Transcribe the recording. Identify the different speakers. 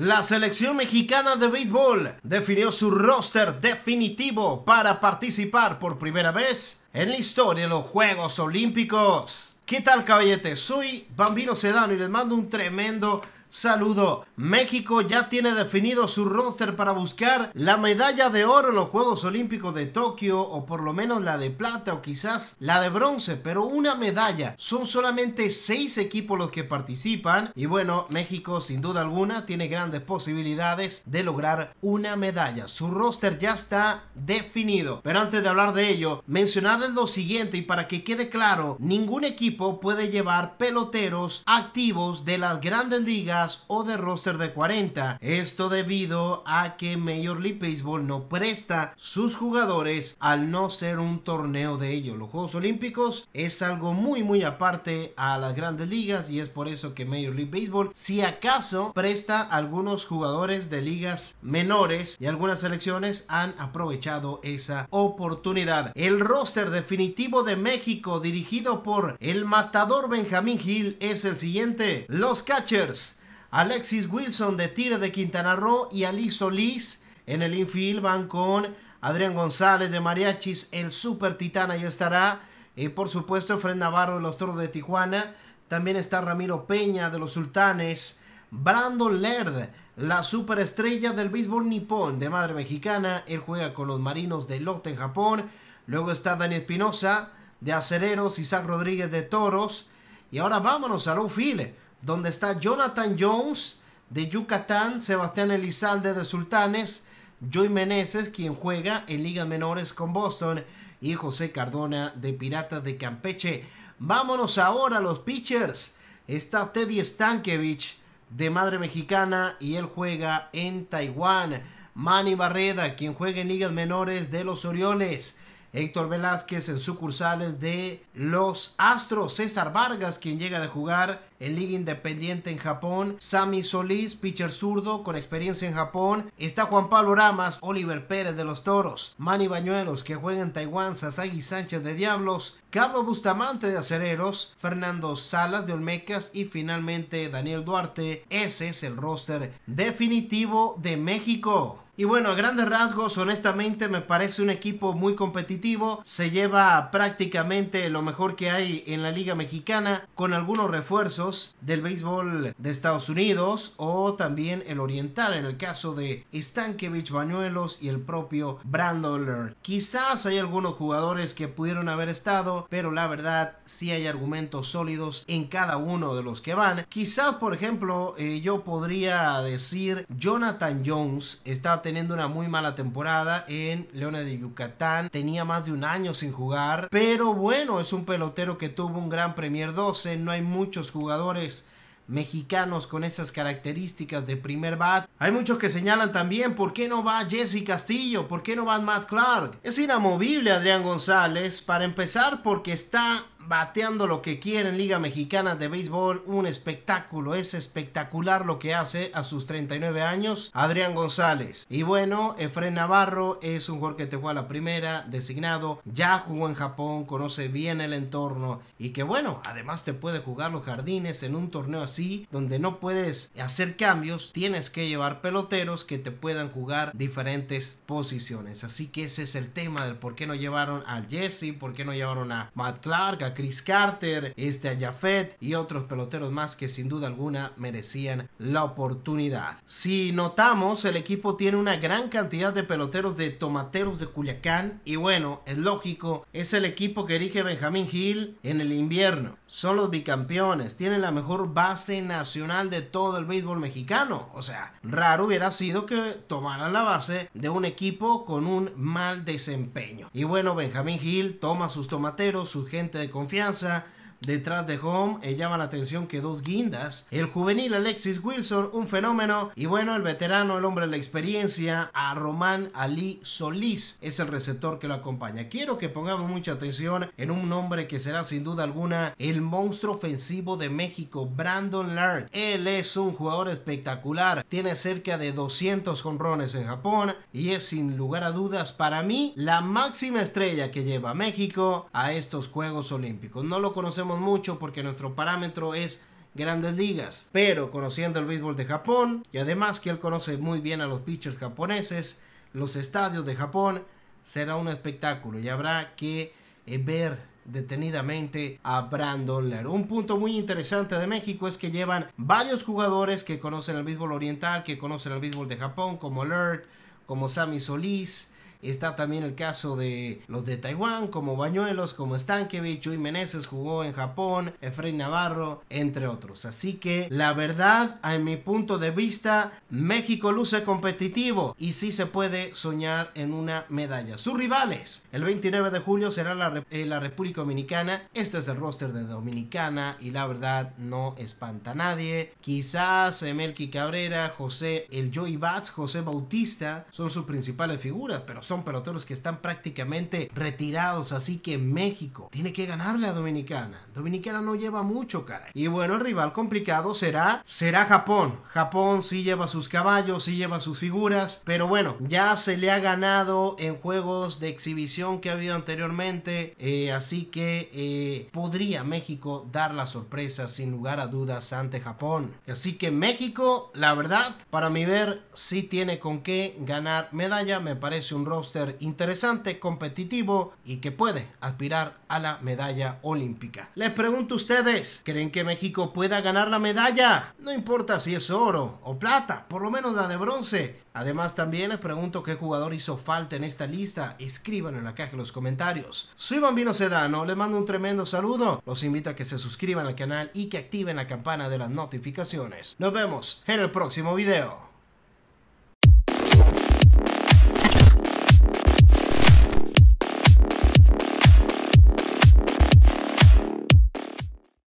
Speaker 1: La selección mexicana de béisbol definió su roster definitivo para participar por primera vez en la historia de los Juegos Olímpicos. ¿Qué tal caballete? Soy Bambino Sedano y les mando un tremendo saludo. México ya tiene definido su roster para buscar la medalla de oro en los Juegos Olímpicos de Tokio o por lo menos la de plata o quizás la de bronce, pero una medalla. Son solamente seis equipos los que participan y bueno, México sin duda alguna tiene grandes posibilidades de lograr una medalla. Su roster ya está definido. Pero antes de hablar de ello, mencionar lo siguiente y para que quede claro, ningún equipo puede llevar peloteros activos de las grandes ligas o de roster de 40. Esto debido a que Major League Baseball no presta sus jugadores al no ser un torneo de ellos. Los Juegos Olímpicos es algo muy muy aparte a las grandes ligas y es por eso que Major League Baseball si acaso presta algunos jugadores de ligas menores y algunas selecciones han aprovechado esa oportunidad. El roster definitivo de México dirigido por el matador Benjamín Gil es el siguiente. Los catchers. Alexis Wilson de tira de Quintana Roo y Ali Solís en el infield van con Adrián González de Mariachis, el Super Titán ahí estará. Y eh, por supuesto Fred Navarro de los Toros de Tijuana. También está Ramiro Peña de los Sultanes. Brandon Laird, la superestrella del béisbol nipón de madre mexicana. Él juega con los Marinos de Lotte en Japón. Luego está Dani Espinosa de Acereros, Isaac Rodríguez de Toros. Y ahora vámonos al outfield donde está Jonathan Jones de Yucatán, Sebastián Elizalde de Sultanes, Joy Meneses, quien juega en Ligas Menores con Boston, y José Cardona de Piratas de Campeche. Vámonos ahora a los pitchers. Está Teddy Stankiewicz de Madre Mexicana y él juega en Taiwán. Manny Barreda, quien juega en ligas menores de los Orioles. Héctor Velázquez en sucursales de los Astros, César Vargas, quien llega de jugar en Liga Independiente en Japón, Sami Solís, pitcher zurdo con experiencia en Japón, está Juan Pablo Ramas, Oliver Pérez de los Toros, Manny Bañuelos que juega en Taiwán, Sasagi Sánchez de Diablos, Carlos Bustamante de Acereros, Fernando Salas de Olmecas y finalmente Daniel Duarte. Ese es el roster definitivo de México. Y bueno, a grandes rasgos, honestamente me parece un equipo muy competitivo. Se lleva prácticamente lo mejor que hay en la Liga Mexicana, con algunos refuerzos del béisbol de Estados Unidos o también el oriental, en el caso de Stankiewicz Bañuelos y el propio Brandler Quizás hay algunos jugadores que pudieron haber estado, pero la verdad sí hay argumentos sólidos en cada uno de los que van. Quizás, por ejemplo, eh, yo podría decir Jonathan Jones está teniendo una muy mala temporada en Leona de Yucatán. Tenía más de un año sin jugar. Pero bueno, es un pelotero que tuvo un gran Premier 12. No hay muchos jugadores mexicanos con esas características de primer bat. Hay muchos que señalan también por qué no va Jesse Castillo, por qué no va Matt Clark. Es inamovible Adrián González, para empezar porque está bateando lo que quieren en Liga Mexicana de Béisbol. Un espectáculo, es espectacular lo que hace a sus 39 años Adrián González. Y bueno, Efren Navarro es un jugador que te juega la primera, designado, ya jugó en Japón, conoce bien el entorno y que bueno, además te puede jugar los jardines en un torneo así donde no puedes hacer cambios, tienes que llevar peloteros que te puedan jugar diferentes posiciones. Así que ese es el tema del por qué no llevaron al Jesse, por qué no llevaron a Matt Clark, Chris Carter, este a y otros peloteros más que sin duda alguna merecían la oportunidad. Si notamos, el equipo tiene una gran cantidad de peloteros de tomateros de Culiacán y bueno, es lógico, es el equipo que erige Benjamín Hill en el invierno. Son los bicampeones, tienen la mejor base nacional de todo el béisbol mexicano. O sea, raro hubiera sido que tomaran la base de un equipo con un mal desempeño. Y bueno, Benjamín Hill toma sus tomateros, su gente de confianza confianza Detrás de Home eh, llama la atención que dos guindas, el juvenil Alexis Wilson, un fenómeno, y bueno, el veterano, el hombre de la experiencia, a Román Ali Solís, es el receptor que lo acompaña. Quiero que pongamos mucha atención en un nombre que será sin duda alguna el monstruo ofensivo de México, Brandon Laird. Él es un jugador espectacular, tiene cerca de 200 jonrones en Japón y es sin lugar a dudas para mí la máxima estrella que lleva México a estos Juegos Olímpicos. No lo conocemos mucho porque nuestro parámetro es grandes ligas, pero conociendo el béisbol de Japón y además que él conoce muy bien a los pitchers japoneses, los estadios de Japón, será un espectáculo y habrá que eh, ver detenidamente a Brandon Lear. Un punto muy interesante de México es que llevan varios jugadores que conocen el béisbol oriental, que conocen el béisbol de Japón, como Lert, como Sammy Solís, Está también el caso de los de Taiwán, como Bañuelos, como Stankiewicz, Chuy Meneses jugó en Japón, Efraín Navarro, entre otros. Así que la verdad, en mi punto de vista, México luce competitivo y sí se puede soñar en una medalla. Sus rivales, el 29 de julio será eh, la, República Dominicana. Este es el roster de Dominicana y la verdad no espanta a nadie. Quizás Melqui Cabrera, José, el Joey Bats, José Bautista son sus principales figuras, pero son peloteros que están prácticamente retirados, así que México tiene que ganarle a Dominicana. Dominicana no lleva mucho, caray. Y bueno, el rival complicado será, será Japón. Japón sí lleva sus caballos, sí lleva sus figuras, pero bueno, ya se le ha ganado en juegos de exhibición que ha habido anteriormente, eh, así que eh, podría México dar la sorpresa sin lugar a dudas ante Japón. Así que México, la verdad, para mi ver, sí tiene con qué ganar medalla, me parece un rol interesante, competitivo y que puede aspirar a la medalla olímpica. Les pregunto a ustedes, ¿creen que México pueda ganar la medalla? No importa si es oro o plata, por lo menos la de bronce. Además también les pregunto qué jugador hizo falta en esta lista. Escriban en la caja de los comentarios. Soy Bambino Sedano, les mando un tremendo saludo. Los invito a que se suscriban al canal y que activen la campana de las notificaciones. Nos vemos en el próximo video.